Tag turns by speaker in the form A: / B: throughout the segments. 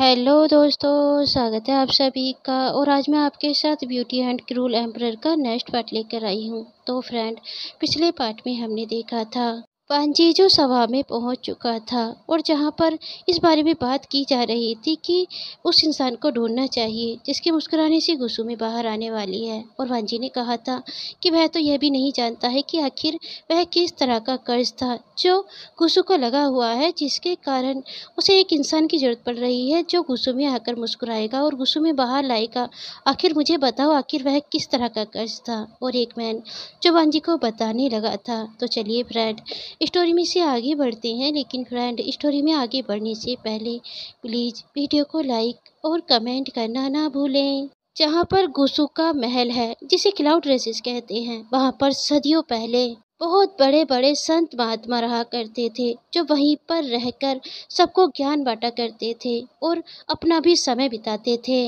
A: hello दोस्तों स्वागत है आप सभी का और आज मैं आपके साथ ब्यूटी एंड क्रूल एम्प्रर का नेक्स्ट पार्ट लेकर आई हूँ तो फ्रेंड पिछले पार्ट में हमने देखा था जो सभा में पहुंच चुका था और जहां पर इस बारे में बात की जा रही थी कि उस इंसान को ढूंढना चाहिए जिसके मुस्कुराने से गुस्सू में बाहर आने वाली है और वांजी ने कहा था कि वह तो यह भी नहीं जानता है कि आखिर वह किस तरह का कर्ज था जो गुस्सू को लगा हुआ है जिसके कारण उसे एक इंसान की ज़रूरत पड़ रही है जो गुस्सू में आकर मुस्कुराएगा और गुसु में बाहर लाएगा आखिर मुझे बताओ आखिर वह किस तरह का कर्ज था और एक मैन जो बांजी को बताने लगा था तो चलिए फ्रेंड स्टोरी में से आगे बढ़ते हैं लेकिन फ्रेंड स्टोरी में आगे बढ़ने से पहले प्लीज़ वीडियो को लाइक और कमेंट करना ना भूलें जहाँ पर गुसु का महल है जिसे क्लाउड ड्रेसेस कहते हैं वहाँ पर सदियों पहले बहुत बड़े बड़े संत महात्मा रहा करते थे जो वहीं पर रहकर सबको ज्ञान बांटा करते थे और अपना भी समय बिताते थे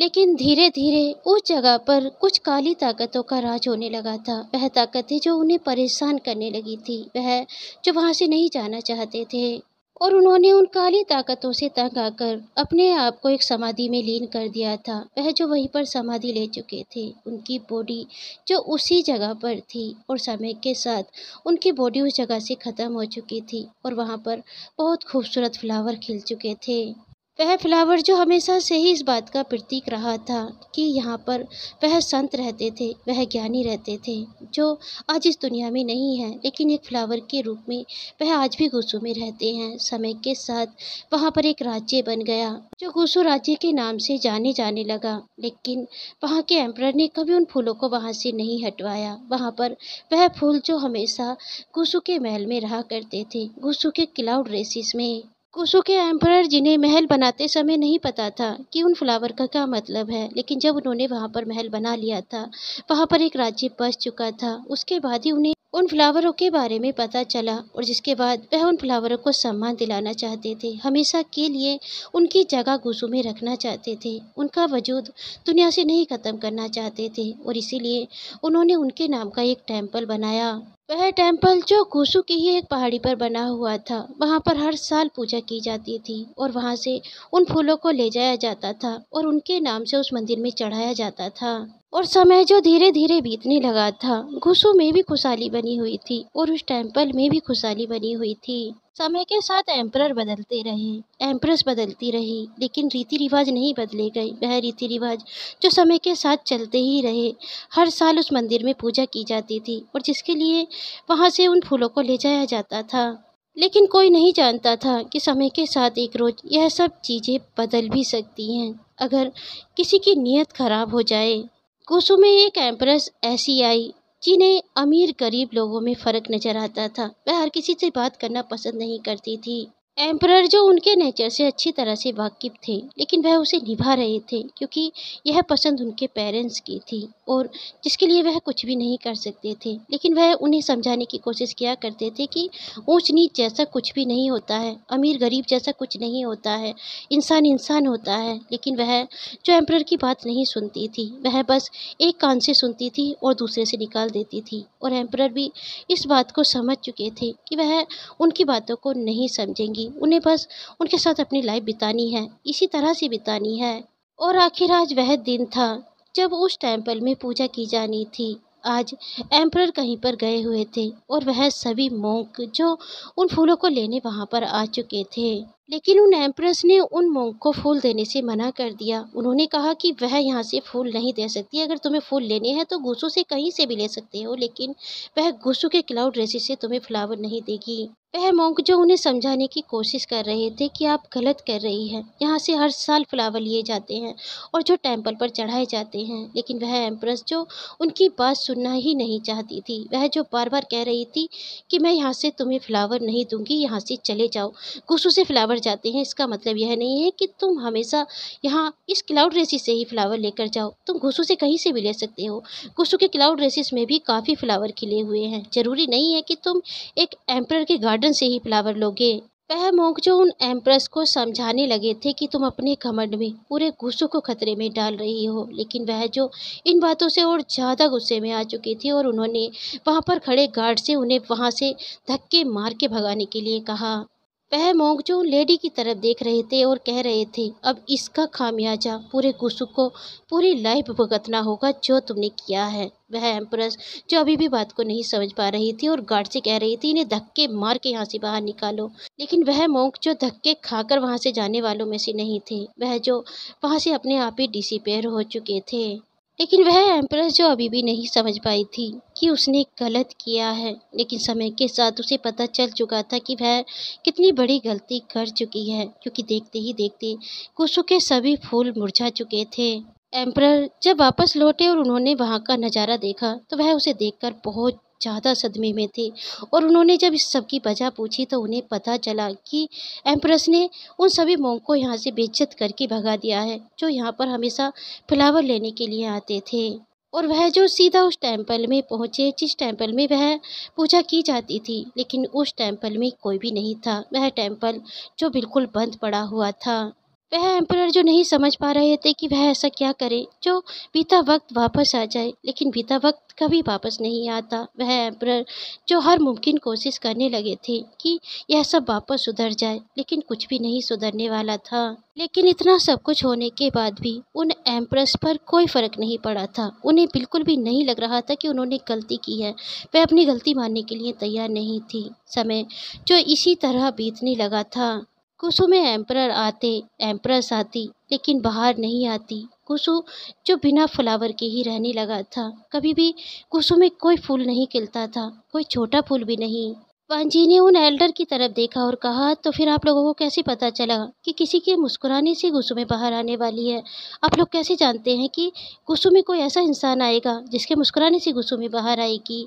A: लेकिन धीरे धीरे उस जगह पर कुछ काली ताकतों का राज होने लगा था वह ताकतें जो उन्हें परेशान करने लगी थी वह जो वहाँ से नहीं जाना चाहते थे और उन्होंने उन काली ताकतों से तंग आकर अपने आप को एक समाधि में लीन कर दिया था वह जो वहीं पर समाधि ले चुके थे उनकी बॉडी जो उसी जगह पर थी और समय के साथ उनकी बॉडी उस जगह से ख़त्म हो चुकी थी और वहाँ पर बहुत खूबसूरत फ्लावर खिल चुके थे वह फ्लावर जो हमेशा से ही इस बात का प्रतीक रहा था कि यहाँ पर वह संत रहते थे वह ज्ञानी रहते थे जो आज इस दुनिया में नहीं है लेकिन एक फ्लावर के रूप में वह आज भी गुसू में रहते हैं समय के साथ वहाँ पर एक राज्य बन गया जो गुसू राज्य के नाम से जाने जाने लगा लेकिन वहाँ के एम्प्रर ने कभी उन फूलों को वहाँ से नहीं हटवाया वहाँ पर वह फूल जो हमेशा गुसू के महल में रहा करते थे घुसू के क्लाउड रेसिस में कुशों के एम्पर जिन्हें महल बनाते समय नहीं पता था कि उन फ्लावर का क्या मतलब है लेकिन जब उन्होंने वहाँ पर महल बना लिया था वहाँ पर एक राज्य बस चुका था उसके बाद ही उन्हें उन फ्लावरों के बारे में पता चला और जिसके बाद वह उन फ्लावरों को सम्मान दिलाना चाहते थे हमेशा के लिए उनकी जगह गुस्सों में रखना चाहते थे उनका वजूद दुनिया से नहीं ख़त्म करना चाहते थे और इसीलिए उन्होंने उनके नाम का एक टेम्पल बनाया वह टेम्पल जो कुसु की ही एक पहाड़ी पर बना हुआ था वहाँ पर हर साल पूजा की जाती थी और वहाँ से उन फूलों को ले जाया जाता था और उनके नाम से उस मंदिर में चढ़ाया जाता था और समय जो धीरे धीरे बीतने लगा था घुसू में भी खुशहाली बनी हुई थी और उस टेम्पल में भी खुशहाली बनी हुई थी समय के साथ एम्प्रर बदलते रहे एम्प्रेस बदलती रही लेकिन रीति रिवाज नहीं बदले गए वह रीति रिवाज जो समय के साथ चलते ही रहे हर साल उस मंदिर में पूजा की जाती थी और जिसके लिए वहाँ से उन फूलों को ले जाया जाता था लेकिन कोई नहीं जानता था कि समय के साथ एक रोज़ यह सब चीज़ें बदल भी सकती हैं अगर किसी की नीयत खराब हो जाए कोसू में एक एम्प्रेस ऐसी आई जिन्हें अमीर गरीब लोगों में फ़र्क नज़र आता था वह हर किसी से बात करना पसंद नहीं करती थी एम्परर जो उनके नेचर से अच्छी तरह से वाकिफ थे लेकिन वह उसे निभा रहे थे क्योंकि यह पसंद उनके पेरेंट्स की थी और जिसके लिए वह कुछ भी नहीं कर सकते थे लेकिन वह उन्हें समझाने की कोशिश किया करते थे कि ऊंच नीच जैसा कुछ भी नहीं होता है अमीर गरीब जैसा कुछ नहीं होता है इंसान इंसान होता है लेकिन वह जो एम्प्रर की बात नहीं सुनती थी वह बस एक कान से सुनती थी और दूसरे से निकाल देती थी और एम्प्रर भी इस बात को समझ चुके थे कि वह उनकी बातों को नहीं समझेंगी जाएगी उन्हें बस उनके साथ अपनी लाइफ बितानी है इसी तरह से बितानी है और आखिर आज वह दिन था जब उस टेम्पल में पूजा की जानी थी आज एम्प्रर कहीं पर गए हुए थे और वह सभी मोंक जो उन फूलों को लेने वहाँ पर आ चुके थे लेकिन उन एम्प्रस ने उन मोंक को फूल देने से मना कर दिया उन्होंने कहा कि वह यहाँ से फूल नहीं दे सकती अगर तुम्हें फूल लेने हैं तो गुस्सू से कहीं से भी ले सकते हो लेकिन वह गुस्सू के क्लाउड ड्रेसेस से तुम्हें फ्लावर नहीं देगी वह मोंग जो उन्हें समझाने की कोशिश कर रहे थे कि आप गलत कर रही हैं यहाँ से हर साल फ्लावर लिए जाते हैं और जो टेंपल पर चढ़ाए जाते हैं लेकिन वह एम्प्रेस जो उनकी बात सुनना ही नहीं चाहती थी वह जो बार बार कह रही थी कि मैं यहाँ से तुम्हें फ्लावर नहीं दूंगी यहाँ से चले जाओ गुस्सू से फ्लावर जाते हैं इसका मतलब यह नहीं है कि तुम हमेशा यहाँ इस क्लाउड रेसिस से ही फ्लावर लेकर जाओ तुम घुसू से कहीं से भी ले सकते हो घुसू के क्लाउड रेसिस में भी काफ़ी फ्लावर खिले हुए हैं ज़रूरी नहीं है कि तुम एक एम्प्रर के गार्ड गार्डन से ही फ्लावर लोगे वह उन एम्प्रेस को समझाने लगे थे कि तुम अपने घमंड में पूरे गुस्सों को खतरे में डाल रही हो लेकिन वह जो इन बातों से और ज़्यादा गुस्से में आ चुकी थी और उन्होंने वहाँ पर खड़े गार्ड से उन्हें वहाँ से धक्के मार के भगाने के लिए कहा वह जो लेडी की तरफ देख रहे थे और कह रहे थे अब इसका खामियाजा पूरे गुस्सु को पूरी लाइफ भुगतना होगा जो तुमने किया है वह एम्प्रेस जो अभी भी बात को नहीं समझ पा रही थी और गार्ड से कह रही थी इन्हें धक्के मार के यहाँ से बाहर निकालो लेकिन वह मोंग जो धक्के खाकर वहाँ से जाने वालों में से नहीं थे वह जो वहाँ से अपने आप ही डिसपेयर हो चुके थे लेकिन वह एम्प्रेस जो अभी भी नहीं समझ पाई थी कि उसने गलत किया है लेकिन समय के साथ उसे पता चल चुका था कि वह कितनी बड़ी गलती कर चुकी है क्योंकि देखते ही देखते कुसु के सभी फूल मुरझा चुके थे एम्प्रर जब वापस लौटे और उन्होंने वहाँ का नज़ारा देखा तो वह उसे देखकर बहुत ज़्यादा सदमे में थे और उन्होंने जब इस सब की वजह पूछी तो उन्हें पता चला कि एम्प्रेस ने उन सभी मोंग को यहाँ से बेचत करके भगा दिया है जो यहाँ पर हमेशा फ्लावर लेने के लिए आते थे और वह जो सीधा उस टेंपल में पहुँचे जिस टेंपल में वह पूजा की जाती थी लेकिन उस टेंपल में कोई भी नहीं था वह टेंपल जो बिल्कुल बंद पड़ा हुआ था वह एम्पर जो नहीं समझ पा रहे थे कि वह ऐसा क्या करे जो बीता वक्त वापस आ जाए लेकिन बीता वक्त कभी वापस नहीं आता वह एम्पर जो हर मुमकिन कोशिश करने लगे थे कि यह सब वापस सुधर जाए लेकिन कुछ भी नहीं सुधरने वाला था लेकिन इतना सब कुछ होने के बाद भी उन एम्प्रेस पर कोई फ़र्क नहीं पड़ा था उन्हें बिल्कुल भी नहीं लग रहा था कि उन्होंने गलती की है वह अपनी गलती मानने के लिए तैयार नहीं थी समय जो इसी तरह बीतने लगा था कुसु में एम्परर आते एम्परस आती लेकिन बाहर नहीं आती कुसु जो बिना फ्लावर के ही रहने लगा था कभी भी कुसु में कोई फूल नहीं खिलता था कोई छोटा फूल भी नहीं पांजी ने उन एल्डर की तरफ देखा और कहा तो फिर आप लोगों को कैसे पता चला कि किसी के मुस्कुराने से में बाहर आने वाली है आप लोग कैसे जानते हैं कि गुस्सु में कोई ऐसा इंसान आएगा जिसके मुस्कुराने से गुस्सों में बाहर आएगी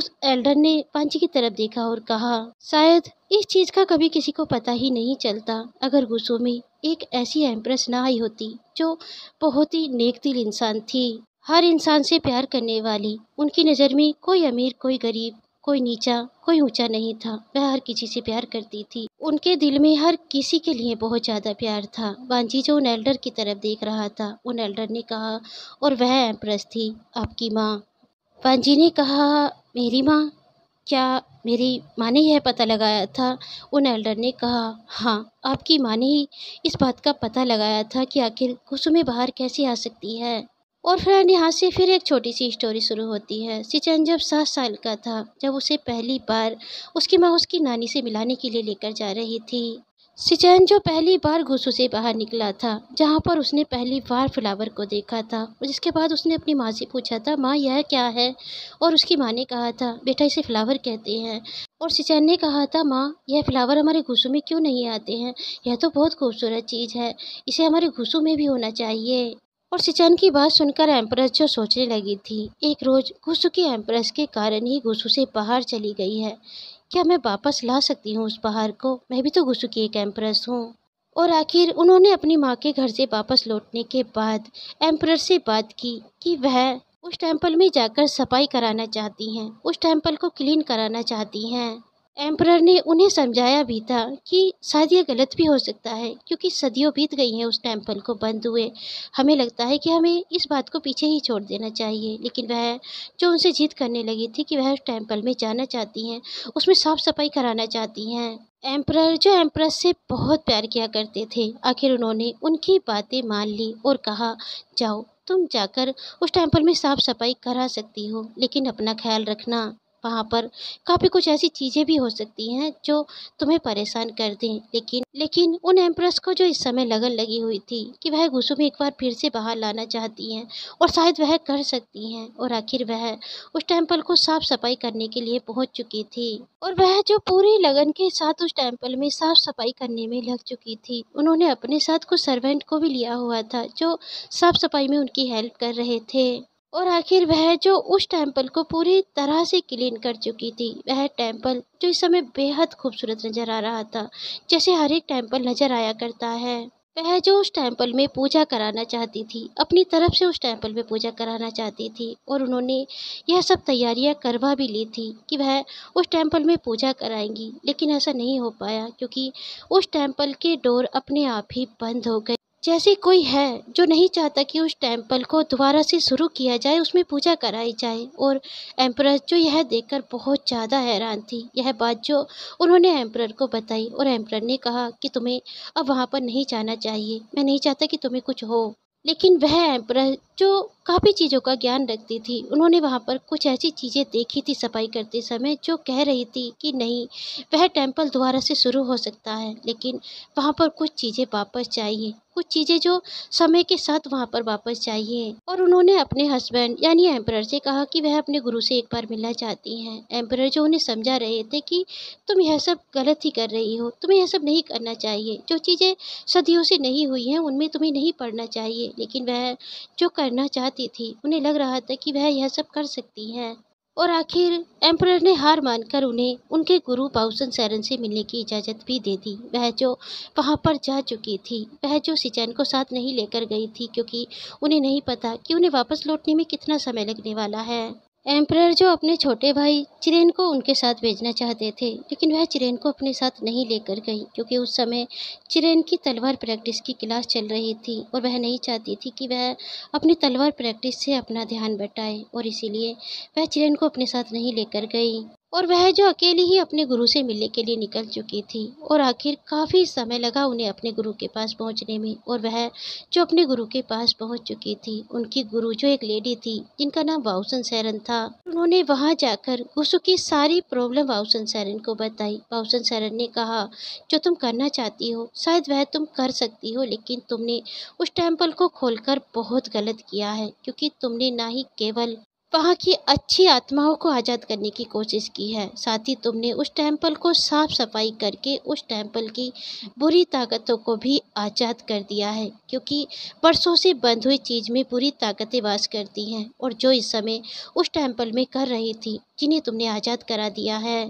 A: उस एल्डर ने पांजी की तरफ देखा और कहा शायद इस चीज़ का कभी किसी को पता ही नहीं चलता अगर गुस्सों में एक ऐसी एम्प्रेस ना आई होती जो बहुत ही नेक दिल इंसान थी हर इंसान से प्यार करने वाली उनकी नज़र में कोई अमीर कोई गरीब कोई नीचा कोई ऊंचा नहीं था वह हर किसी से प्यार करती थी उनके दिल में हर किसी के लिए बहुत ज़्यादा प्यार था बांजी जो उन एल्डर की तरफ देख रहा था उन एल्डर ने कहा और वह एम्प्रेस थी आपकी माँ बांजी ने कहा मेरी माँ क्या मेरी माँ ने यह पता लगाया था उन एल्डर ने कहा हाँ आपकी माँ ने ही इस बात का पता लगाया था कि आखिर कुसुमें बाहर कैसे आ सकती है और फ्रेंड यहाँ से फिर एक छोटी सी स्टोरी शुरू होती है सिचन जब सात साल का था जब उसे पहली बार उसकी माँ उसकी नानी से मिलाने के लिए लेकर जा रही थी सिचैन जो पहली बार घुसू से बाहर निकला था जहाँ पर उसने पहली बार फ्लावर को देखा था जिसके बाद उसने अपनी माँ से पूछा था माँ यह क्या है और उसकी माँ ने कहा था बेटा इसे फ्लावर कहते हैं और सिचैन ने कहा था माँ यह फ्लावर हमारे घुसू में क्यों नहीं आते हैं यह तो बहुत खूबसूरत चीज़ है इसे हमारे घुसू में भी होना चाहिए और सिचन की बात सुनकर एम्प्रेस जो सोचने लगी थी एक रोज़ घुसु के एम्प्रेस के कारण ही घुसु से बाहर चली गई है क्या मैं वापस ला सकती हूँ उस बाहर को मैं भी तो घुसु की एक एम्प्रेस हूँ और आखिर उन्होंने अपनी माँ के घर से वापस लौटने के बाद एम्प्रेस से बात की कि वह उस टेम्पल में जाकर सफाई कराना चाहती हैं उस टेम्पल को क्लीन कराना चाहती हैं एम्परर ने उन्हें समझाया भी था कि शायद यह गलत भी हो सकता है क्योंकि सदियों बीत गई हैं उस टेंपल को बंद हुए हमें लगता है कि हमें इस बात को पीछे ही छोड़ देना चाहिए लेकिन वह जो उनसे जीत करने लगी थी कि वह उस टेंपल में जाना चाहती हैं उसमें साफ सफाई कराना चाहती हैं एम्प्रर जो एम्प्रस से बहुत प्यार किया करते थे आखिर उन्होंने उनकी बातें मान ली और कहा जाओ तुम जाकर उस टेम्पल में साफ सफाई करा सकती हो लेकिन अपना ख्याल रखना वहाँ पर काफ़ी कुछ ऐसी चीज़ें भी हो सकती हैं जो तुम्हें परेशान कर दें लेकिन लेकिन उन एम्प्रेस को जो इस समय लगन लगी हुई थी कि वह गुस्सों में एक बार फिर से बाहर लाना चाहती हैं और शायद वह कर सकती हैं और आखिर वह उस टेम्पल को साफ सफाई करने के लिए पहुँच चुकी थी और वह जो पूरी लगन के साथ उस टेम्पल में साफ सफाई करने में लग चुकी थी उन्होंने अपने साथ कुछ सर्वेंट को भी लिया हुआ था जो साफ सफाई में उनकी हेल्प कर रहे थे और आखिर वह जो उस टेम्पल को पूरी तरह से क्लीन कर चुकी थी वह टेम्पल जो इस समय बेहद खूबसूरत नज़र आ रहा था जैसे हर एक टेम्पल नज़र आया करता है वह जो उस टेम्पल में पूजा कराना चाहती थी अपनी तरफ से उस टेम्पल में पूजा कराना चाहती थी और उन्होंने यह सब तैयारियां करवा भी ली थी कि वह उस टेम्पल में पूजा कराएंगी लेकिन ऐसा नहीं हो पाया क्योंकि उस टेम्पल के डोर अपने आप ही बंद हो गए जैसे कोई है जो नहीं चाहता कि उस टेम्पल को दोबारा से शुरू किया जाए उसमें पूजा कराई जाए और एम्प्रस जो यह देखकर बहुत ज़्यादा हैरान थी यह बात जो उन्होंने एम्प्रर को बताई और एम्प्रर ने कहा कि तुम्हें अब वहाँ पर नहीं जाना चाहिए मैं नहीं चाहता कि तुम्हें कुछ हो लेकिन वह एम्प्रस जो काफ़ी चीज़ों का ज्ञान रखती थी उन्होंने वहाँ पर कुछ ऐसी चीज़ें देखी थी सफाई करते समय जो कह रही थी कि नहीं वह टेम्पल दोबारा से शुरू हो सकता है लेकिन वहाँ पर कुछ चीज़ें वापस चाहिए कुछ चीज़ें जो समय के साथ वहाँ पर वापस चाहिए और उन्होंने अपने हस्बैंड यानी एम्प्रर से कहा कि वह अपने गुरु से एक बार मिलना चाहती हैं एम्प्रर जो उन्हें समझा रहे थे कि तुम यह सब गलत ही कर रही हो तुम्हें यह सब नहीं करना चाहिए जो चीज़ें सदियों से नहीं हुई हैं उनमें तुम्हें नहीं पढ़ना चाहिए लेकिन वह जो करना चाहती थी उन्हें लग रहा था कि वह यह सब कर सकती हैं और आखिर एम्प्रर ने हार मानकर उन्हें उनके गुरु पाउसन सैरन से मिलने की इजाज़त भी दे दी वह जो वहाँ पर जा चुकी थी वह जो सिचैन को साथ नहीं लेकर गई थी क्योंकि उन्हें नहीं पता कि उन्हें वापस लौटने में कितना समय लगने वाला है एम्प्रर जो अपने छोटे भाई चिरेन को उनके साथ भेजना चाहते थे लेकिन वह चिरेन को अपने साथ नहीं लेकर गई क्योंकि उस समय चिरेन की तलवार प्रैक्टिस की क्लास चल रही थी और वह नहीं चाहती थी कि वह अपनी तलवार प्रैक्टिस से अपना ध्यान बटाए और इसीलिए वह चिरेन को अपने साथ नहीं लेकर गई और वह जो अकेली ही अपने गुरु से मिलने के लिए निकल चुकी थी और आखिर काफ़ी समय लगा उन्हें अपने गुरु के पास पहुंचने में और वह जो अपने गुरु के पास पहुंच चुकी थी उनकी गुरु जो एक लेडी थी जिनका नाम बाउसन सैरन था उन्होंने वहां जाकर गुसु की सारी प्रॉब्लम बाउसन सैरन को बताई बाउसन सैरन ने कहा जो तुम करना चाहती हो शायद वह तुम कर सकती हो लेकिन तुमने उस टेम्पल को खोल बहुत गलत किया है क्योंकि तुमने ना ही केवल वहाँ की अच्छी आत्माओं को आज़ाद करने की कोशिश की है साथ ही तुमने उस टेंपल को साफ सफाई करके उस टेंपल की बुरी ताकतों को भी आज़ाद कर दिया है क्योंकि बरसों से बंद हुई चीज़ में बुरी ताकतें वास करती हैं और जो इस समय उस टेंपल में कर रही थी जिन्हें तुमने आज़ाद करा दिया है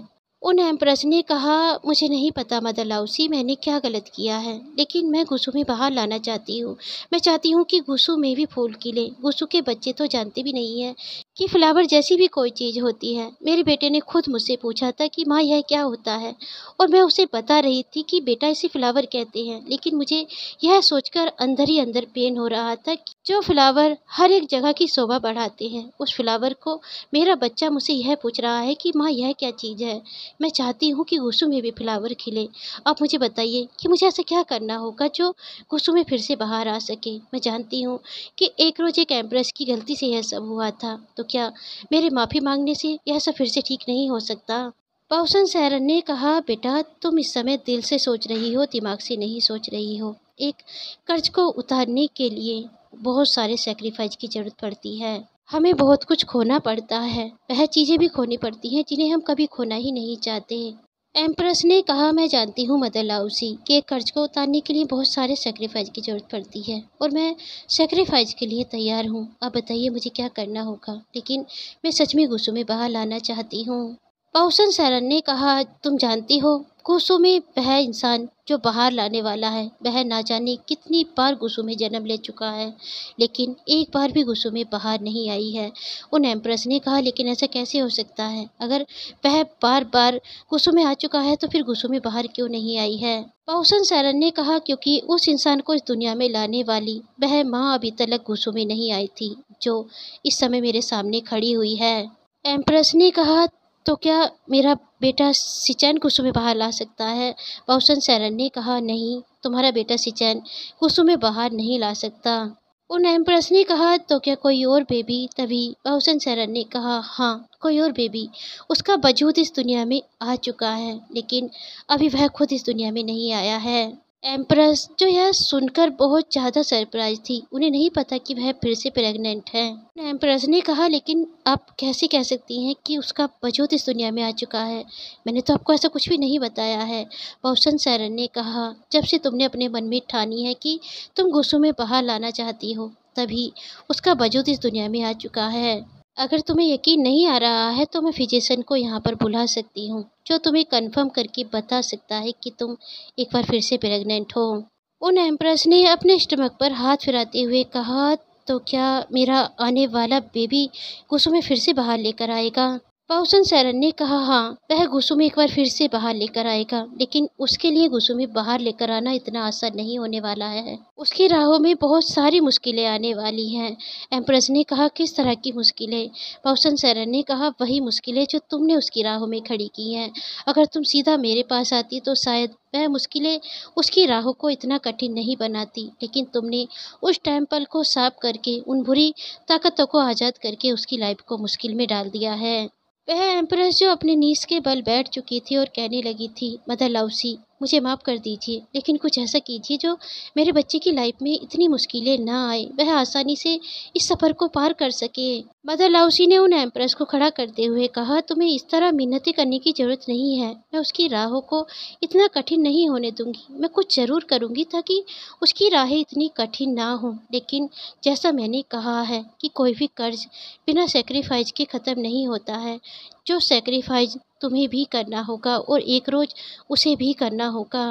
A: उन एम्प्रेस ने कहा मुझे नहीं पता मदर लाउसी मैंने क्या गलत किया है लेकिन मैं घुसू में बाहर लाना चाहती हूँ मैं चाहती हूँ कि घुसू में भी फूल खिले घुसू के बच्चे तो जानते भी नहीं हैं कि फ्लावर जैसी भी कोई चीज़ होती है मेरे बेटे ने खुद मुझसे पूछा था कि माँ यह क्या होता है और मैं उसे बता रही थी कि बेटा इसे फ्लावर कहते हैं लेकिन मुझे यह सोचकर अंदर ही अंदर पेन हो रहा था कि जो फ्लावर हर एक जगह की शोभा बढ़ाते हैं उस फ्लावर को मेरा बच्चा मुझसे यह पूछ रहा है कि माँ यह क्या चीज़ है मैं चाहती हूँ कि गोसू में भी फ्लावर खिले आप मुझे बताइए कि मुझे ऐसा क्या करना होगा जो गोसू में फिर से बाहर आ सके मैं जानती हूँ कि एक रोज़ एक एम्प्रेस की गलती से यह सब हुआ था तो क्या मेरे माफ़ी मांगने से यह सब फिर से ठीक नहीं हो सकता पौसन सैरन ने कहा बेटा तुम इस समय दिल से सोच रही हो दिमाग से नहीं सोच रही हो एक कर्ज को उतारने के लिए बहुत सारे सेक्रीफाइस की ज़रूरत पड़ती है हमें बहुत कुछ खोना पड़ता है वह चीज़ें भी खोनी पड़ती हैं जिन्हें हम कभी खोना ही नहीं चाहते हैं एम्प्रेस ने कहा मैं जानती हूँ मदर लाउसी के कर्ज को उतारने के लिए बहुत सारे सेक्रीफाइस की ज़रूरत पड़ती है और मैं सेक्रीफाइस के लिए तैयार हूँ आप बताइए मुझे क्या करना होगा लेकिन मैं सच में गुस्से में बाहर लाना चाहती हूँ पौसन सरन ने कहा तुम जानती हो गुस्सों में वह इंसान जो बाहर लाने वाला है वह ना जाने कितनी बार गुस्सों में जन्म ले चुका है लेकिन एक बार भी गुस्सों में बाहर नहीं आई है उन एम्प्रेस ने कहा लेकिन ऐसा कैसे हो सकता है अगर वह बार बार गुस्सों में आ चुका है तो फिर गुस्सों में बाहर क्यों नहीं आई है पौसन सरन ने कहा क्योंकि उस इंसान को इस दुनिया में लाने वाली वह माँ अभी तक गुस्सों में नहीं आई थी जो इस समय मेरे सामने खड़ी हुई है एम्प्रेस ने कहा तो क्या मेरा बेटा सिचैन में बाहर ला सकता है बहुसन सैरन ने कहा नहीं तुम्हारा बेटा सिचैन में बाहर नहीं ला सकता उन एम्प्रेस ने कहा तो क्या कोई और बेबी तभी बहुसन सैरन ने कहा हाँ कोई और बेबी उसका वजूद इस दुनिया में आ चुका है लेकिन अभी वह खुद इस दुनिया में नहीं आया है एम्प्रेस जो यह सुनकर बहुत ज़्यादा सरप्राइज थी उन्हें नहीं पता कि वह फिर से प्रेग्नेंट है एम्प्रेस ने कहा लेकिन आप कैसे कह सकती हैं कि उसका वजूद इस दुनिया में आ चुका है मैंने तो आपको ऐसा कुछ भी नहीं बताया है पौसन सैरन ने कहा जब से तुमने अपने मन में ठानी है कि तुम गुस्सों में बाहर लाना चाहती हो तभी उसका वजूद इस दुनिया में आ चुका है अगर तुम्हें यकीन नहीं आ रहा है तो मैं फिजिशन को यहाँ पर बुला सकती हूँ जो तुम्हें कंफर्म करके बता सकता है कि तुम एक बार फिर से प्रेग्नेंट हो उन एम्प्रेस ने अपने स्टमक पर हाथ फिराते हुए कहा तो क्या मेरा आने वाला बेबी कुसुमें फिर से बाहर लेकर आएगा पाउसन सैरन ने कहा हाँ वह गुसुम एक बार फिर से बाहर लेकर आएगा लेकिन उसके लिए गुसुम बाहर लेकर आना इतना आसान नहीं होने वाला है उसकी राहों में बहुत सारी मुश्किलें आने वाली हैं एम्प्रेस ने कहा किस तरह की मुश्किलें पाउसन सैरन ने कहा वही मुश्किलें जो तुमने उसकी राहों में खड़ी की हैं अगर तुम सीधा मेरे पास आती तो शायद वह मुश्किलें उसकी राहों को इतना कठिन नहीं बनाती लेकिन तुमने उस टेम्पल को साफ करके उन बुरी ताकतों को आज़ाद करके उसकी लाइफ को मुश्किल में डाल दिया है वह एम्प्रेस जो अपने नीस के बल बैठ चुकी थी और कहने लगी थी मदर लाउसी मुझे माफ़ कर दीजिए लेकिन कुछ ऐसा कीजिए जो मेरे बच्चे की लाइफ में इतनी मुश्किलें ना आए वह आसानी से इस सफ़र को पार कर सके मदर लाउसी ने उन एम्प्रेस को खड़ा करते हुए कहा तुम्हें इस तरह मिन्नतें करने की ज़रूरत नहीं है मैं उसकी राहों को इतना कठिन नहीं होने दूंगी मैं कुछ ज़रूर करूंगी ताकि उसकी राहें इतनी कठिन ना हों लेकिन जैसा मैंने कहा है कि कोई भी कर्ज बिना सेक्रीफाइस के ख़त्म नहीं होता है जो सेक्रीफाइस तुम्हें भी करना होगा और एक रोज़ उसे भी करना होगा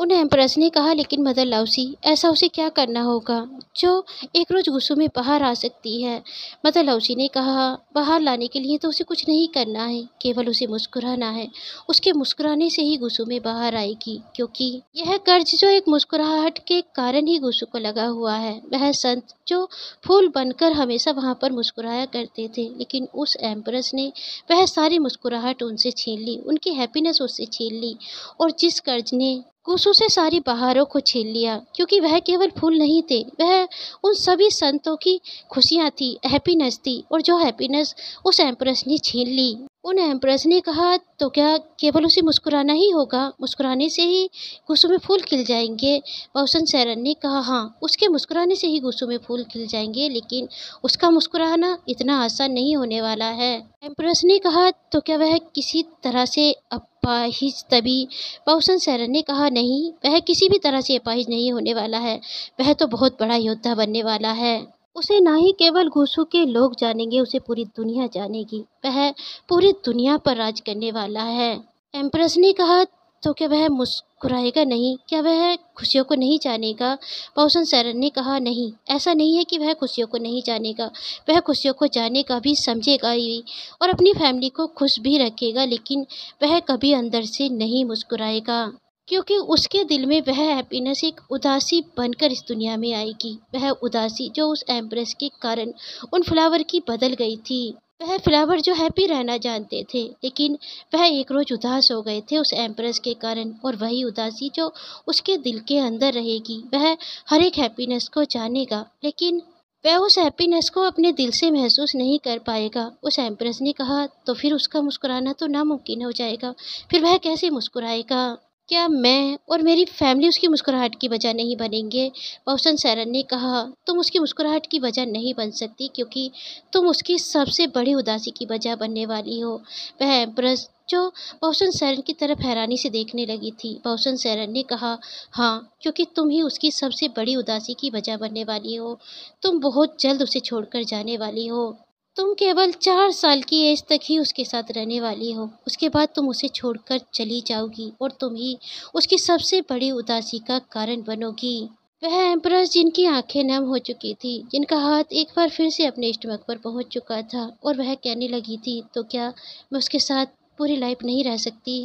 A: उन एम्प्रेस ने कहा लेकिन मदर लाउसी ऐसा उसे क्या करना होगा जो एक रोज़ गुस्से में बाहर आ सकती है मदर लाउसी ने कहा बाहर लाने के लिए तो उसे कुछ नहीं करना है केवल उसे मुस्कुराना है उसके मुस्कुराने से ही गुस्सों में बाहर आएगी क्योंकि यह कर्ज जो एक मुस्कुराहट के कारण ही गुस्सों को लगा हुआ है वह संत जो फूल बनकर हमेशा वहाँ पर मुस्कुराया करते थे लेकिन उस एम्प्रेस ने वह सारी मुस्कुराहट उनसे छीन ली उनकी हैप्पीनेस उससे छीन ली और जिस कर्ज ने कुसु से सारी बहारों को छीन लिया क्योंकि वह केवल फूल नहीं थे वह उन सभी संतों की खुशियाँ थी हैप्पीनेस थी और जो हैप्पीनेस उस एम्प्रेस ने छीन ली उन एम्प्रेस ने कहा तो क्या केवल उसे मुस्कुराना ही होगा मुस्कुराने से ही गुस्सों में फूल खिल जाएंगे बाउसन सैरन ने कहा हाँ उसके मुस्कुराने से ही गुस्सों में फूल खिल जाएंगे लेकिन उसका मुस्कुराना इतना आसान नहीं होने वाला है एम्प्रेस ने कहा तो क्या वह किसी तरह से अपाहिज तभी पाउसन सैरन ने कहा नहीं वह किसी भी तरह से अपाहिज नहीं होने वाला है वह तो बहुत बड़ा योद्धा बनने वाला है उसे ना ही केवल घूसू के लोग जानेंगे उसे पूरी दुनिया जानेगी वह पूरी दुनिया पर राज करने वाला है एम्प्रेस ने कहा तो क्या वह मुस्कुराएगा नहीं क्या वह खुशियों को नहीं जानेगा पौसन सरन ने कहा नहीं ऐसा नहीं है कि वह खुशियों को नहीं जानेगा वह खुशियों को जानेगा भी समझेगा ही और अपनी फैमिली को खुश भी रखेगा लेकिन वह कभी अंदर से नहीं मुस्कुराएगा क्योंकि उसके दिल में वह हैप्पीनेस एक उदासी बनकर इस दुनिया में आएगी वह उदासी जो उस एम्प्रेस के कारण उन फ्लावर की बदल गई थी वह फ्लावर जो हैप्पी रहना जानते थे लेकिन वह एक रोज़ उदास हो गए थे उस एम्प्रेस के कारण और वही उदासी जो उसके दिल के अंदर रहेगी वह हर एक हैप्पीनेस को जानेगा लेकिन वह उस हैप्पीनेस को अपने दिल से महसूस नहीं कर पाएगा उस एम्प्रेस ने कहा तो फिर उसका मुस्कुराना तो नामुमकिन हो जाएगा फिर वह कैसे मुस्कुराएगा क्या मैं और मेरी फैमिली उसकी मुस्कुराहट की वजह नहीं बनेंगे बहुसन सैरन ने कहा तुम उसकी मुस्कुराहट की वजह नहीं बन सकती क्योंकि तुम उसकी सबसे बड़ी उदासी की वजह बनने वाली हो वह एम्प्रस जो बहुसन सैरन की तरफ हैरानी से देखने लगी थी बहुसन सैरन ने कहा हाँ क्योंकि तुम ही उसकी सबसे बड़ी उदासी की वजह बनने वाली हो तुम बहुत जल्द उसे छोड़कर जाने वाली हो तुम केवल चार साल की एज तक ही उसके साथ रहने वाली हो उसके बाद तुम उसे छोड़कर चली जाओगी और तुम ही उसकी सबसे बड़ी उदासी का कारण बनोगी वह एम्प्रेस जिनकी आंखें नम हो चुकी थी जिनका हाथ एक बार फिर से अपने स्टमक पर पहुंच चुका था और वह कहने लगी थी तो क्या मैं उसके साथ पूरी लाइफ नहीं रह सकती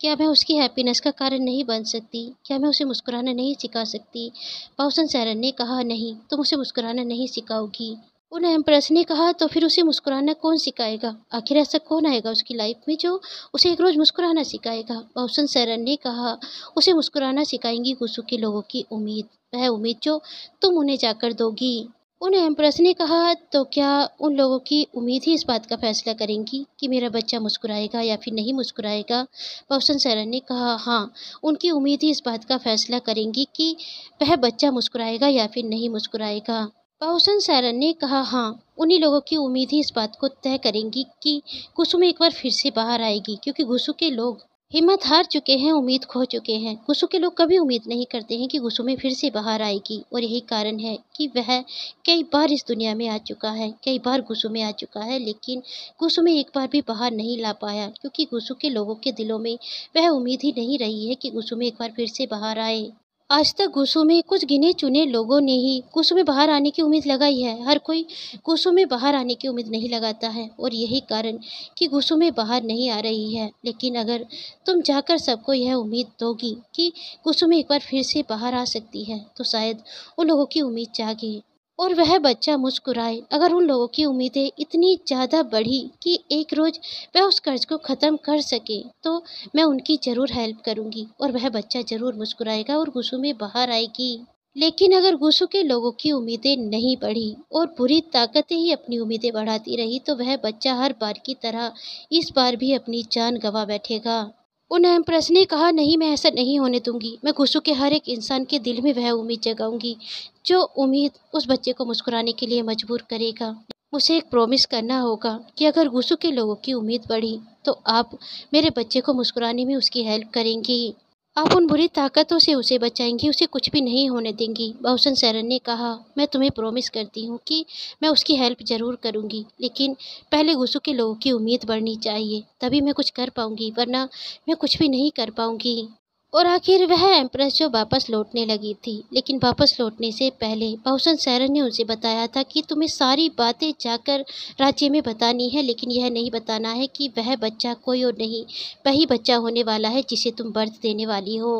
A: क्या मैं उसकी हैप्पीनेस का कारण नहीं बन सकती क्या मैं उसे मुस्कुराना नहीं सिखा सकती पाउसन सैरन ने कहा नहीं तुम उसे मुस्कुराना नहीं सिखाओगी उन एम्प्रेस ने कहा तो फिर उसे मुस्कुराना कौन सिखाएगा आखिर ऐसा कौन आएगा उसकी लाइफ में जो उसे एक रोज़ मुस्कुराना सिखाएगा बाउसन सरन ने कहा उसे मुस्कुराना सिखाएंगी गुस्सू के लोगों की उम्मीद वह उम्मीद जो तुम उन्हें जाकर दोगी उन एम्प्रेस ने कहा तो क्या उन लोगों की उम्मीद ही इस बात का फैसला करेंगी कि मेरा बच्चा मुस्कुराएगा या फिर नहीं मुस्कुराएगा बहुसन सरन ने कहा हाँ उनकी उम्मीद ही इस बात का फैसला करेंगी कि वह बच्चा मुस्कुराएगा या फिर नहीं मुस्कुराएगा बहुसन सारन ने कहा हाँ उन्हीं लोगों की उम्मीद ही इस बात को तय करेंगी कि कुसुम एक बार फिर से बाहर आएगी क्योंकि घुसु के लोग हिम्मत हार चुके हैं उम्मीद खो चुके हैं घुसु के लोग कभी उम्मीद नहीं करते हैं कि में फिर से बाहर आएगी और यही कारण है कि वह कई बार इस दुनिया में आ चुका है कई बार में आ चुका है लेकिन गुस्सुमे एक बार भी बाहर नहीं ला पाया क्योंकि घुसु के लोगों के दिलों में वह उम्मीद ही नहीं रही है कि में एक बार फिर से बाहर आए आज तक गुस्सों में कुछ गिने चुने लोगों ने ही घुसों में बाहर आने की उम्मीद लगाई है हर कोई घुसों में बाहर आने की उम्मीद नहीं लगाता है और यही कारण कि घुसों में बाहर नहीं आ रही है लेकिन अगर तुम जाकर सबको यह उम्मीद दोगी कि घुसों में एक बार फिर से बाहर आ सकती है तो शायद उन लोगों की उम्मीद जागे और वह बच्चा मुस्कुराए अगर उन लोगों की उम्मीदें इतनी ज़्यादा बढ़ी कि एक रोज़ वह उस कर्ज को ख़त्म कर सके तो मैं उनकी ज़रूर हेल्प करूँगी और वह बच्चा ज़रूर मुस्कुराएगा और गुस्सू में बाहर आएगी लेकिन अगर गुस्सू के लोगों की उम्मीदें नहीं बढ़ी और बुरी ताकतें ही अपनी उम्मीदें बढ़ाती रही तो वह बच्चा हर बार की तरह इस बार भी अपनी जान गंवा बैठेगा उन एम्प्रेस ने कहा नहीं मैं ऐसा नहीं होने दूंगी मैं गुस्सू के हर एक इंसान के दिल में वह उम्मीद जगाऊंगी जो उम्मीद उस बच्चे को मुस्कुराने के लिए मजबूर करेगा उसे एक प्रॉमिस करना होगा कि अगर गुस्सू के लोगों की उम्मीद बढ़ी तो आप मेरे बच्चे को मुस्कुराने में उसकी हेल्प करेंगी आप उन बुरी ताकतों से उसे बचाएंगी उसे कुछ भी नहीं होने देंगी बहुसन सरन ने कहा मैं तुम्हें प्रॉमिस करती हूँ कि मैं उसकी हेल्प ज़रूर करूँगी लेकिन पहले गुस्सू के लोगों की उम्मीद बढ़नी चाहिए तभी मैं कुछ कर पाऊँगी वरना मैं कुछ भी नहीं कर पाऊँगी और आखिर वह एम्प्रेस जो वापस लौटने लगी थी लेकिन वापस लौटने से पहले बहुसन सैरन ने उनसे बताया था कि तुम्हें सारी बातें जाकर राज्य में बतानी है लेकिन यह नहीं बताना है कि वह बच्चा कोई और नहीं वही बच्चा होने वाला है जिसे तुम बर्थ देने वाली हो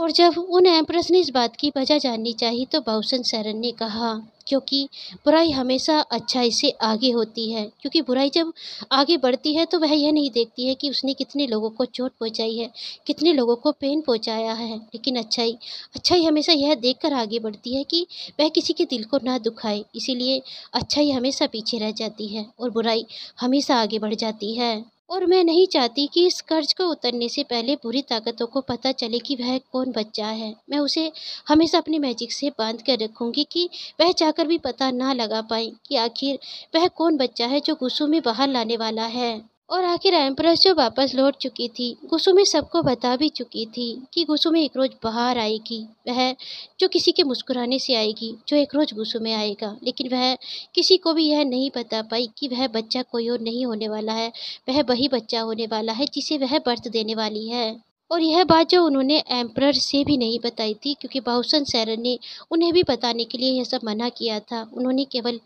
A: और जब उन एम्प्रेस ने इस बात की वजह जाननी चाहिए तो बहुसन सैरन ने कहा क्योंकि बुराई हमेशा अच्छाई से आगे होती है क्योंकि बुराई जब आगे बढ़ती है तो वह यह नहीं देखती है कि उसने कितने लोगों को चोट पहुंचाई है कितने लोगों को पेन पहुंचाया है लेकिन अच्छाई अच्छाई हमेशा यह देखकर आगे बढ़ती है कि वह किसी के दिल को ना दुखाए इसीलिए अच्छाई हमेशा पीछे रह जाती है और बुराई हमेशा आगे बढ़ जाती है और मैं नहीं चाहती कि इस कर्ज को उतरने से पहले बुरी ताकतों को पता चले कि वह कौन बच्चा है मैं उसे हमेशा अपनी मैजिक से बांध कर रखूंगी कि वह चाहकर भी पता ना लगा पाए कि आखिर वह कौन बच्चा है जो गुस्सों में बाहर लाने वाला है और आखिर एम्प्रेस जो वापस लौट चुकी थी कुसुमी सबको बता भी चुकी थी कि कुसुमी एक रोज़ बाहर आएगी वह जो किसी के मुस्कुराने से आएगी जो एक रोज़ गुस्सों में आएगा लेकिन वह किसी को भी यह नहीं बता पाई कि वह बच्चा कोई और नहीं होने वाला है वह वही बच्चा होने वाला है जिसे वह बर्थ देने वाली है और यह बात जो उन्होंने एम्प्रर से भी नहीं बताई थी क्योंकि बाउसन सैरन ने उन्हें भी बताने के लिए यह सब मना किया था उन्होंने केवल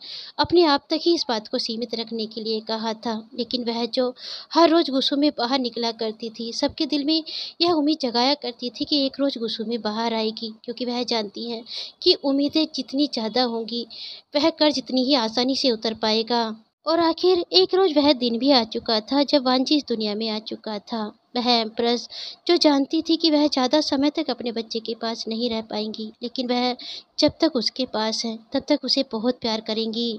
A: अपने आप तक ही इस बात को सीमित रखने के लिए कहा था लेकिन वह जो हर रोज़ गुस्सों में बाहर निकला करती थी सबके दिल में यह उम्मीद जगाया करती थी कि एक रोज़ गुस्सों में बाहर आएगी क्योंकि वह जानती हैं कि उम्मीदें जितनी ज़्यादा होंगी वह कर्ज जितनी ही आसानी से उतर पाएगा और आखिर एक रोज़ वह दिन भी आ चुका था जब वांझी इस दुनिया में आ चुका था वह एम्प्रेस जो जानती थी कि वह ज़्यादा समय तक अपने बच्चे के पास नहीं रह पाएंगी लेकिन वह जब तक उसके पास है तब तक उसे बहुत प्यार करेंगी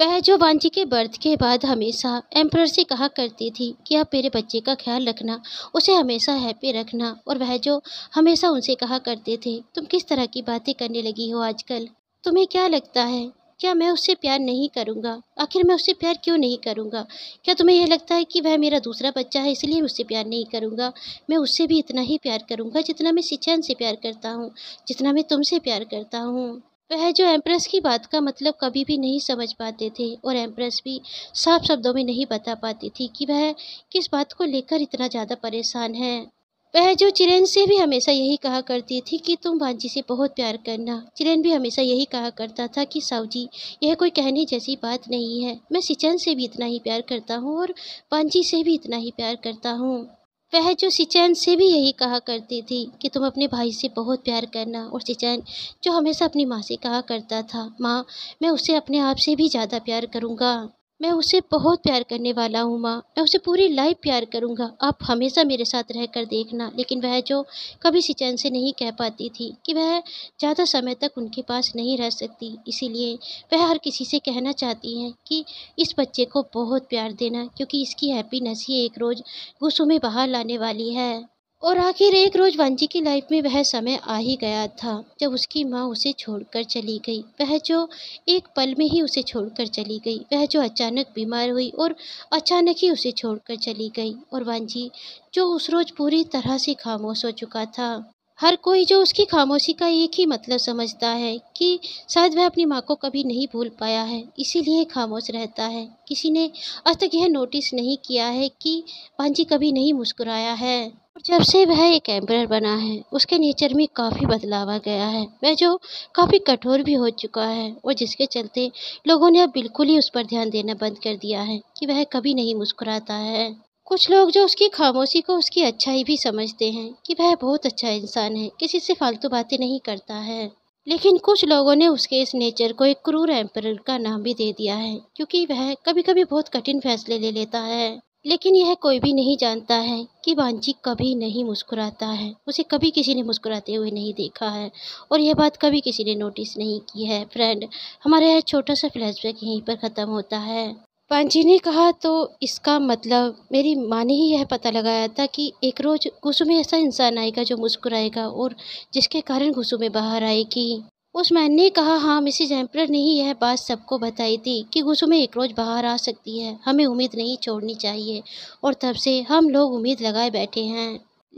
A: वह जो वांझी के बर्थ के बाद हमेशा एम्प्रेस से कहा करती थी कि आप मेरे बच्चे का ख्याल रखना उसे हमेशा हैप्पी रखना और वह जो हमेशा उनसे कहा करते थे तुम किस तरह की बातें करने लगी हो आजकल तुम्हें क्या लगता है क्या मैं उससे प्यार नहीं करूँगा आखिर मैं उससे प्यार क्यों नहीं करूँगा क्या तुम्हें यह लगता है कि वह मेरा दूसरा बच्चा है इसलिए मैं उससे प्यार नहीं करूँगा मैं उससे भी इतना ही प्यार करूँगा जितना मैं सिचैन से प्यार करता हूँ जितना मैं तुमसे प्यार करता हूँ वह जो एम्प्रेस की बात का मतलब कभी भी नहीं समझ पाते थे और एम्प्रेस भी साफ शब्दों में नहीं बता पाती थी कि वह किस बात को लेकर इतना ज़्यादा परेशान है वह जो चिरन से भी हमेशा यही कहा करती थी कि तुम भांजी से बहुत प्यार करना चिरन भी हमेशा यही कहा करता था कि साहु जी यह कोई कहने जैसी बात नहीं है मैं सिचन से भी इतना ही प्यार करता हूँ और भांजी से भी इतना ही प्यार करता हूँ वह जो सिचैन से भी यही कहा करती थी कि तुम अपने भाई से बहुत प्यार करना और सिचैन जो हमेशा अपनी माँ से कहा करता था माँ मैं उसे अपने आप से भी ज़्यादा प्यार करूँगा मैं उसे बहुत प्यार करने वाला हूँ माँ मैं उसे पूरी लाइफ प्यार करूँगा आप हमेशा मेरे साथ रह कर देखना लेकिन वह जो कभी सिचैन चैन से नहीं कह पाती थी कि वह ज़्यादा समय तक उनके पास नहीं रह सकती इसीलिए वह हर किसी से कहना चाहती हैं कि इस बच्चे को बहुत प्यार देना क्योंकि इसकी हैप्पीनेस ही एक रोज़ गुस्सों में बाहर लाने वाली है और आखिर एक रोज़ वंजी की लाइफ में वह समय आ ही गया था जब उसकी माँ उसे छोड़कर चली गई वह जो एक पल में ही उसे छोड़कर चली गई वह जो अचानक बीमार हुई और अचानक ही उसे छोड़कर चली गई और वंजी जो उस रोज़ पूरी तरह से खामोश हो चुका था हर कोई जो उसकी खामोशी का एक ही मतलब समझता है कि शायद वह अपनी माँ को कभी नहीं भूल पाया है इसीलिए खामोश रहता है किसी ने आज तक यह नोटिस नहीं किया है कि पांजी कभी नहीं मुस्कुराया है और जब से वह एक एम्परर बना है उसके नेचर में काफ़ी बदलाव आ गया है वह जो काफ़ी कठोर भी हो चुका है और जिसके चलते लोगों ने अब बिल्कुल ही उस पर ध्यान देना बंद कर दिया है कि वह कभी नहीं मुस्कुराता है कुछ लोग जो उसकी खामोशी को उसकी अच्छाई भी समझते हैं कि वह बहुत अच्छा इंसान है किसी से फालतू बातें नहीं करता है लेकिन कुछ लोगों ने उसके इस नेचर को एक क्रूर एम्पर का नाम भी दे दिया है क्योंकि वह कभी कभी बहुत कठिन फैसले ले लेता है लेकिन यह कोई भी नहीं जानता है कि बांजी कभी नहीं मुस्कुराता है उसे कभी किसी ने मुस्कुराते हुए नहीं देखा है और यह बात कभी किसी ने नोटिस नहीं की है फ्रेंड हमारा यह छोटा सा फ्लैशबैक यहीं पर ख़त्म होता है पांजी ने कहा तो इसका मतलब मेरी माँ ने ही यह पता लगाया था कि एक रोज़ घुसू में ऐसा इंसान आएगा जो मुस्कुराएगा और जिसके कारण घुसू में बाहर आएगी उस मैन ने कहा हाँ मिसिज एम्पलर ने ही यह बात सबको बताई थी कि गुस्से में एक रोज़ बाहर आ सकती है हमें उम्मीद नहीं छोड़नी चाहिए और तब से हम लोग उम्मीद लगाए बैठे हैं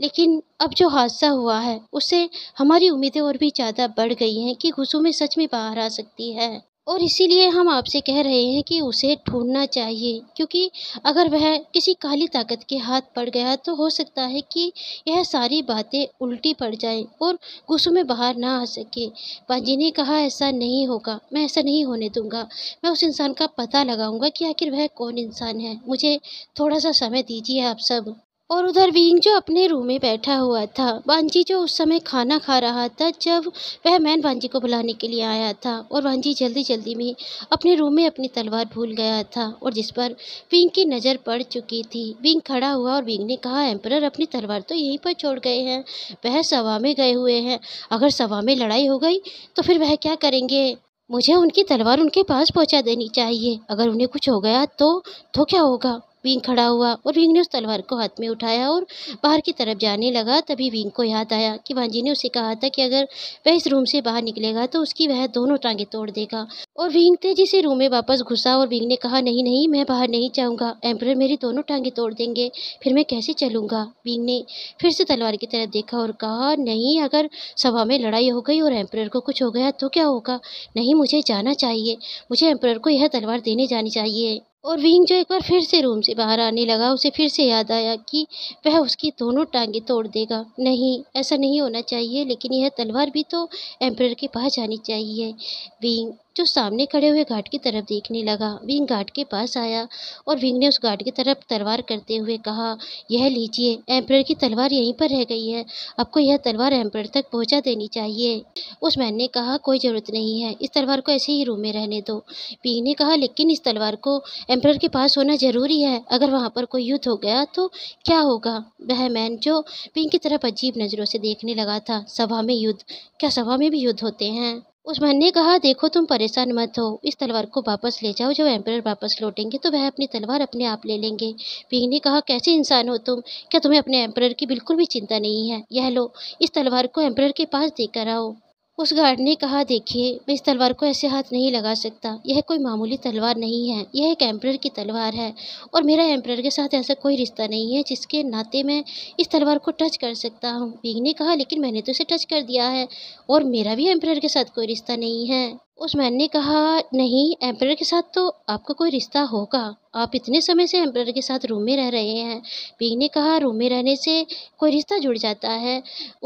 A: लेकिन अब जो हादसा हुआ है उससे हमारी उम्मीदें और भी ज़्यादा बढ़ गई हैं कि घुसू में सच में बाहर आ सकती है और इसीलिए हम आपसे कह रहे हैं कि उसे ढूंढना चाहिए क्योंकि अगर वह किसी काली ताकत के हाथ पड़ गया तो हो सकता है कि यह सारी बातें उल्टी पड़ जाएं और गुस्से में बाहर ना आ सके पाजी ने कहा ऐसा नहीं होगा मैं ऐसा नहीं होने दूंगा मैं उस इंसान का पता लगाऊंगा कि आखिर वह कौन इंसान है मुझे थोड़ा सा समय दीजिए आप सब और उधर जो अपने रूम में बैठा हुआ था वांजी जो उस समय खाना खा रहा था जब वह मैन वांजी को बुलाने के लिए आया था और वांजी जल्दी जल्दी में अपने रूम में अपनी तलवार भूल गया था और जिस पर विंग की नज़र पड़ चुकी थी विंग खड़ा हुआ और विंग ने कहा एम्पर अपनी तलवार तो यहीं पर छोड़ गए हैं वह सवा में गए हुए हैं अगर सवा में लड़ाई हो गई तो फिर वह क्या करेंगे मुझे उनकी तलवार उनके पास पहुंचा देनी चाहिए अगर उन्हें कुछ हो गया तो तो क्या होगा विंग खड़ा हुआ और विंग ने उस तलवार को हाथ में उठाया और बाहर की तरफ जाने लगा तभी विंग को याद आया कि भांजी ने उसे कहा था कि अगर वह इस रूम से बाहर निकलेगा तो उसकी वह दोनों टांगें तोड़ देगा और विंग तेजी से रूम में वापस घुसा और विंग ने कहा नहीं नहीं मैं बाहर नहीं जाऊँगा एम्पर मेरी दोनों टांगें तोड़ देंगे फिर मैं कैसे चलूँगा विंग ने फिर से तलवार की तरफ देखा और कहा नहीं अगर सभा में लड़ाई हो गई और एम्पर को कुछ हो गया तो क्या होगा नहीं मुझे जाना चाहिए मुझे एम्पर को यह तलवार देने जानी चाहिए और विंग जो एक बार फिर से रूम से बाहर आने लगा उसे फिर से याद आया कि वह उसकी दोनों टांगें तोड़ देगा नहीं ऐसा नहीं होना चाहिए लेकिन यह तलवार भी तो एम्प्रेयर के पास जानी चाहिए विंग जो सामने खड़े हुए घाट की तरफ देखने लगा विंग गार्ड के पास आया और विंग ने उस गार्ड की तरफ तलवार करते हुए कहा यह लीजिए एम्प्रर की तलवार यहीं पर रह गई है आपको यह तलवार एम्प्रर तक पहुंचा देनी चाहिए उस मैन ने कहा कोई ज़रूरत नहीं है इस तलवार को ऐसे ही रूम में रहने दो विंग ने कहा लेकिन इस तलवार को एम्प्रर के पास होना ज़रूरी है अगर वहाँ पर कोई युद्ध हो गया तो क्या होगा वह मैन जो विंग की तरफ अजीब नज़रों से देखने लगा था सभा में युद्ध क्या सभा में भी युद्ध होते हैं उस्मान ने कहा देखो तुम परेशान मत हो इस तलवार को वापस ले जाओ जब एम्पर वापस लौटेंगे तो वह अपनी तलवार अपने आप ले लेंगे पिंग ने कहा कैसे इंसान हो तुम क्या तुम्हें अपने एम्पर की बिल्कुल भी चिंता नहीं है यह लो इस तलवार को एम्पर के पास देकर आओ उस गार्ड ने कहा देखिए मैं इस तलवार को ऐसे हाथ नहीं लगा सकता यह कोई मामूली तलवार नहीं है यह एक एम्प्रर की तलवार है और मेरा एम्प्रर के साथ ऐसा कोई रिश्ता नहीं है जिसके नाते मैं इस तलवार को टच कर सकता हूँ बीग ने कहा लेकिन मैंने तो इसे टच कर दिया है और मेरा भी एम्प्रर के साथ कोई रिश्ता नहीं है उस मैन ने कहा नहीं एम्पर के साथ तो आपका कोई रिश्ता होगा आप इतने समय से एम्प्रायर के साथ रूम में रह रहे हैं पिंग ने कहा रूम में रहने से कोई रिश्ता जुड़ जाता है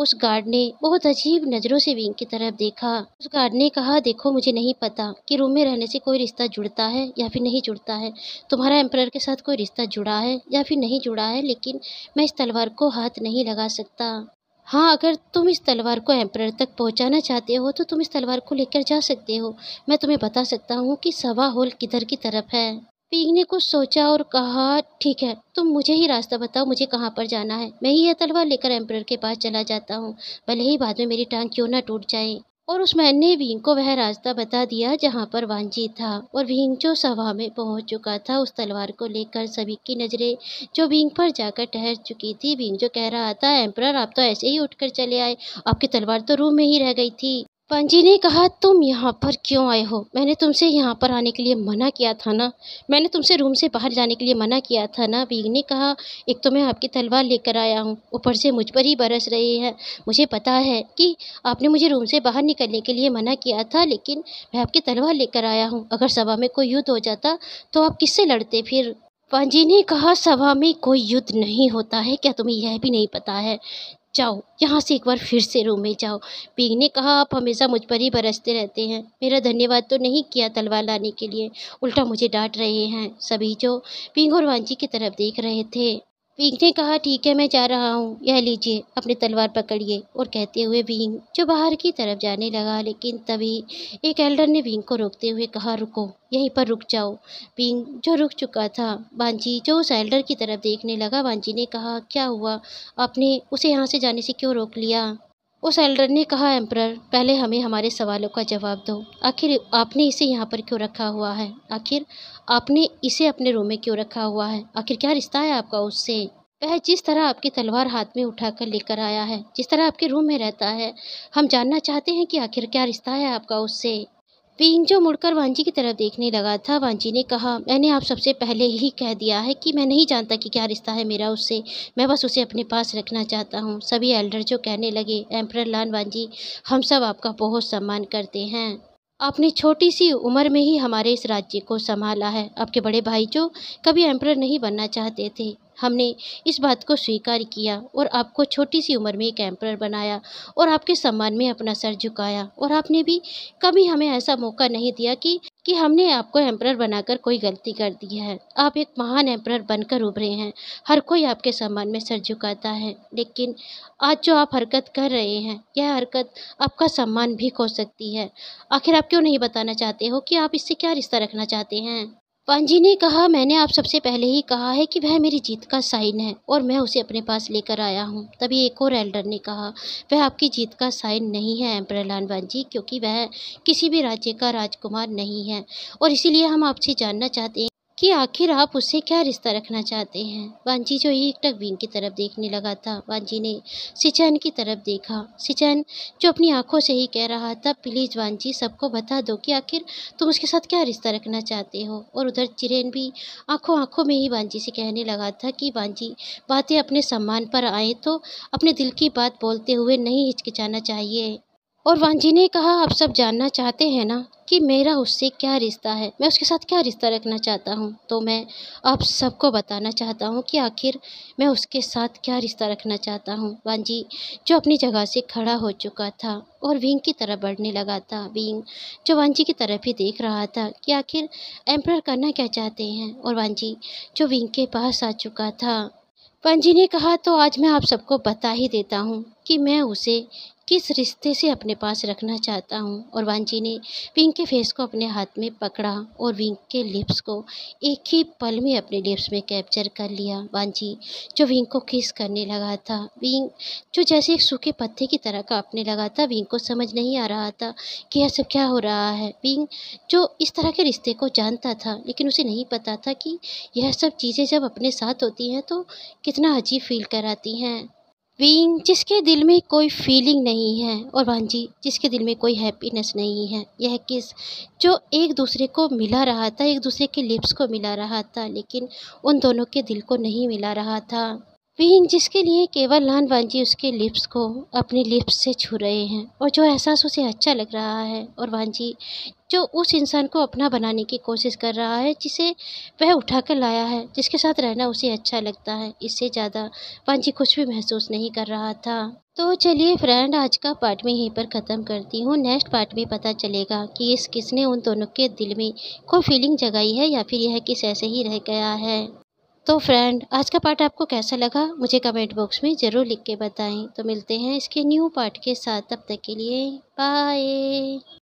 A: उस गार्ड ने बहुत अजीब नज़रों से विंग की तरफ देखा उस गार्ड ने कहा देखो मुझे नहीं पता कि रूम में रहने से कोई रिश्ता जुड़ता है या फिर नहीं जुड़ता है तुम्हारा एम्प्रायर के साथ कोई रिश्ता जुड़ा है या फिर नहीं जुड़ा है लेकिन मैं इस तलवार को हाथ नहीं लगा सकता हाँ अगर तुम इस तलवार को एम्प्रर तक पहुंचाना चाहते हो तो तुम इस तलवार को लेकर जा सकते हो मैं तुम्हें बता सकता हूँ कि सवा होल किधर की तरफ है पीग ने कुछ सोचा और कहा ठीक है तुम मुझे ही रास्ता बताओ मुझे कहाँ पर जाना है मैं ही यह तलवार लेकर एम्प्रर के पास चला जाता हूँ भले ही बाद में मेरी टांग क्यों ना टूट जाए और उस मैन ने भींग को वह रास्ता बता दिया जहाँ पर वांछी था और जो सभा में पहुँच चुका था उस तलवार को लेकर सभी की नज़रें जो भींग पर जाकर ठहर चुकी थी भींग जो कह रहा था एम्प्रर आप तो ऐसे ही उठकर चले आए आपकी तलवार तो रूम में ही रह गई थी पंजी ने कहा तुम यहाँ पर क्यों आए हो मैंने तुमसे यहाँ पर आने के लिए मना किया था ना मैंने तुमसे रूम से बाहर जाने के लिए मना किया था ना बीग ने कहा एक तो मैं आपकी तलवार लेकर आया हूँ ऊपर से मुझ पर ही बरस रही है मुझे पता है कि आपने मुझे रूम से बाहर निकलने के लिए मना किया था लेकिन मैं आपकी तलवार लेकर आया हूँ अगर सभा में कोई युद्ध हो जाता तो आप किससे लड़ते फिर पंजी ने कहा सभा में कोई युद्ध नहीं होता है क्या तुम्हें यह भी नहीं पता है जाओ यहाँ से एक बार फिर से रूम में जाओ पीग ने कहा आप हमेशा मुझ पर ही बरसते रहते हैं मेरा धन्यवाद तो नहीं किया तलवार लाने के लिए उल्टा मुझे डांट रहे हैं सभी जो पिंग और वांची की तरफ देख रहे थे पीक ने कहा ठीक है मैं जा रहा हूँ यह लीजिए अपनी तलवार पकड़िए और कहते हुए भीम जो बाहर की तरफ जाने लगा लेकिन तभी एक एल्डर ने भीम को रोकते हुए कहा रुको यहीं पर रुक जाओ भीम जो रुक चुका था बांझी जो उस एल्डर की तरफ देखने लगा बांझी ने कहा क्या हुआ आपने उसे यहाँ से जाने से क्यों रोक लिया उस एल्डर ने कहा एम्प्रर पहले हमें हमारे सवालों का जवाब दो आखिर आपने इसे यहाँ पर क्यों रखा हुआ है आखिर आपने इसे अपने रूम में क्यों रखा हुआ है आखिर क्या रिश्ता है आपका उससे वह जिस तरह आपकी तलवार हाथ में उठाकर लेकर आया है जिस तरह आपके रूम में रहता है हम जानना चाहते हैं कि आखिर क्या रिश्ता है आपका उससे पिंजो मुड़कर वांजी की तरफ देखने लगा था वांजी ने कहा मैंने आप सबसे पहले ही कह दिया है कि मैं नहीं जानता कि क्या रिश्ता है मेरा उससे मैं बस उसे अपने पास रखना चाहता हूँ सभी एल्डर जो कहने लगे एम्पर लाल वांजी हम सब आपका बहुत सम्मान करते हैं आपने छोटी सी उम्र में ही हमारे इस राज्य को संभाला है आपके बड़े भाई जो कभी एम्प्रर नहीं बनना चाहते थे हमने इस बात को स्वीकार किया और आपको छोटी सी उम्र में एक एम्प्रर बनाया और आपके सम्मान में अपना सर झुकाया और आपने भी कभी हमें ऐसा मौका नहीं दिया कि कि हमने आपको एम्प्रर बनाकर कोई गलती कर दी है आप एक महान एम्प्रर बनकर उभरे हैं हर कोई आपके सम्मान में सर झुकाता है लेकिन आज जो आप हरकत कर रहे हैं यह हरकत आपका सम्मान भी खो सकती है आखिर आप क्यों नहीं बताना चाहते हो कि आप इससे क्या रिश्ता रखना चाहते हैं पांजी ने कहा मैंने आप सबसे पहले ही कहा है कि वह मेरी जीत का साइन है और मैं उसे अपने पास लेकर आया हूँ तभी एक और एल्डर ने कहा वह आपकी जीत का साइन नहीं है एम्प्रलान वांजी क्योंकि वह किसी भी राज्य का राजकुमार नहीं है और इसीलिए हम आपसे जानना चाहते हैं कि आखिर आप उससे क्या रिश्ता रखना चाहते हैं वांची जो टक बीन की तरफ देखने लगा था वांची ने सिचैन की तरफ देखा सिचैन जो अपनी आंखों से ही कह रहा था प्लीज़ वांची सबको बता दो कि आखिर तुम उसके साथ क्या रिश्ता रखना चाहते हो और उधर चिरेन भी आंखों आंखों में ही वांची से कहने लगा था कि वांची बातें अपने सम्मान पर आए तो अपने दिल की बात बोलते हुए नहीं हिचकिचाना चाहिए और वांझी ने कहा आप सब जानना चाहते हैं ना कि मेरा उससे क्या रिश्ता है मैं उसके साथ क्या रिश्ता रखना चाहता हूँ तो मैं आप सबको बताना चाहता हूँ कि आखिर मैं उसके साथ क्या रिश्ता रखना चाहता हूँ वांझी जो अपनी जगह से खड़ा हो चुका था और विंग की तरफ बढ़ने लगा था विंग जो वांझी की तरफ ही देख रहा था कि आखिर एम्प्रर करना क्या चाहते हैं और वांझी जो विंग के पास आ चुका था वांझी ने कहा तो आज मैं आप सबको बता ही देता हूँ कि मैं उसे किस रिश्ते से अपने पास रखना चाहता हूँ और वांची ने विंग के फेस को अपने हाथ में पकड़ा और विंग के लिप्स को एक ही पल में अपने लिप्स में कैप्चर कर लिया वांची जो विंग को किस करने लगा था विंग जो जैसे एक सूखे पत्ते की तरह कांपने लगा था विंग को समझ नहीं आ रहा था कि यह सब क्या हो रहा है विंग जो इस तरह के रिश्ते को जानता था लेकिन उसे नहीं पता था कि यह सब चीज़ें जब अपने साथ होती हैं तो कितना अजीब फील कराती हैं बींग जिसके दिल में कोई फीलिंग नहीं है और भांजी जिसके दिल में कोई हैप्पीनेस नहीं है यह किस जो एक दूसरे को मिला रहा था एक दूसरे के लिप्स को मिला रहा था लेकिन उन दोनों के दिल को नहीं मिला रहा था बीइंग जिसके लिए केवल लाल वांजी उसके लिप्स को अपने लिप्स से छू रहे हैं और जो एहसास उसे अच्छा लग रहा है और वांजी जो उस इंसान को अपना बनाने की कोशिश कर रहा है जिसे वह उठा कर लाया है जिसके साथ रहना उसे अच्छा लगता है इससे ज़्यादा वांजी कुछ भी महसूस नहीं कर रहा था तो चलिए फ्रेंड आज का पार्ट में यहीं पर ख़त्म करती हूँ नेक्स्ट पार्ट में पता चलेगा कि इस किसने उन दोनों के दिल में कोई फीलिंग जगाई है या फिर यह किस ऐसे ही रह गया है तो फ्रेंड आज का पार्ट आपको कैसा लगा मुझे कमेंट बॉक्स में ज़रूर लिख के बताएं तो मिलते हैं इसके न्यू पार्ट के साथ तब तक के लिए बाय